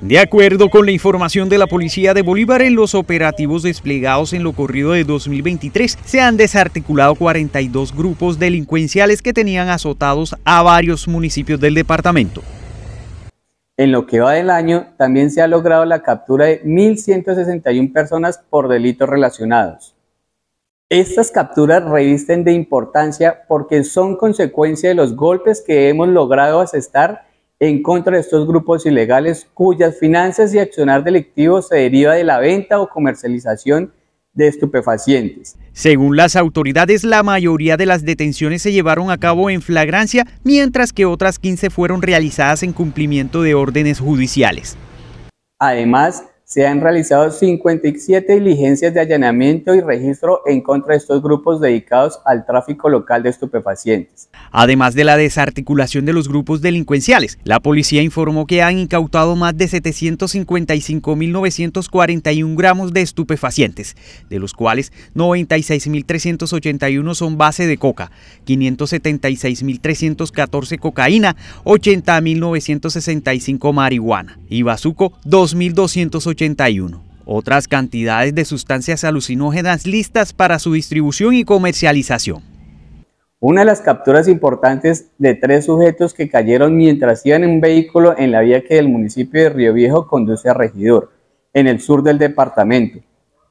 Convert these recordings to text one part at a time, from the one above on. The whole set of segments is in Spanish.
De acuerdo con la información de la Policía de Bolívar, en los operativos desplegados en lo corrido de 2023 se han desarticulado 42 grupos delincuenciales que tenían azotados a varios municipios del departamento. En lo que va del año, también se ha logrado la captura de 1.161 personas por delitos relacionados. Estas capturas revisten de importancia porque son consecuencia de los golpes que hemos logrado asestar en contra de estos grupos ilegales cuyas finanzas y accionar delictivo se deriva de la venta o comercialización de estupefacientes. Según las autoridades, la mayoría de las detenciones se llevaron a cabo en flagrancia, mientras que otras 15 fueron realizadas en cumplimiento de órdenes judiciales. Además, se han realizado 57 diligencias de allanamiento y registro en contra de estos grupos dedicados al tráfico local de estupefacientes. Además de la desarticulación de los grupos delincuenciales, la policía informó que han incautado más de 755.941 gramos de estupefacientes, de los cuales 96.381 son base de coca, 576.314 cocaína, 80.965 marihuana y 2281. Otras cantidades de sustancias alucinógenas listas para su distribución y comercialización. Una de las capturas importantes de tres sujetos que cayeron mientras iban en un vehículo en la vía que el municipio de Río Viejo conduce a Regidor, en el sur del departamento.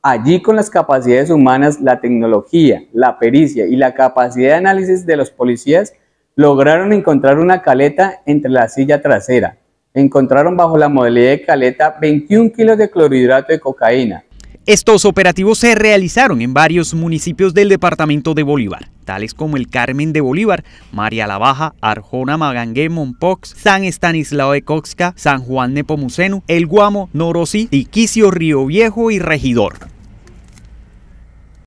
Allí con las capacidades humanas, la tecnología, la pericia y la capacidad de análisis de los policías, lograron encontrar una caleta entre la silla trasera, encontraron bajo la modalidad de caleta 21 kilos de clorhidrato de cocaína. Estos operativos se realizaron en varios municipios del departamento de Bolívar, tales como el Carmen de Bolívar, María la Baja, Arjona, Magangué, Monpox, San Estanislao de Coxca, San Juan Nepomuceno, El Guamo, Norosí, Tiquicio, Río Viejo y Regidor.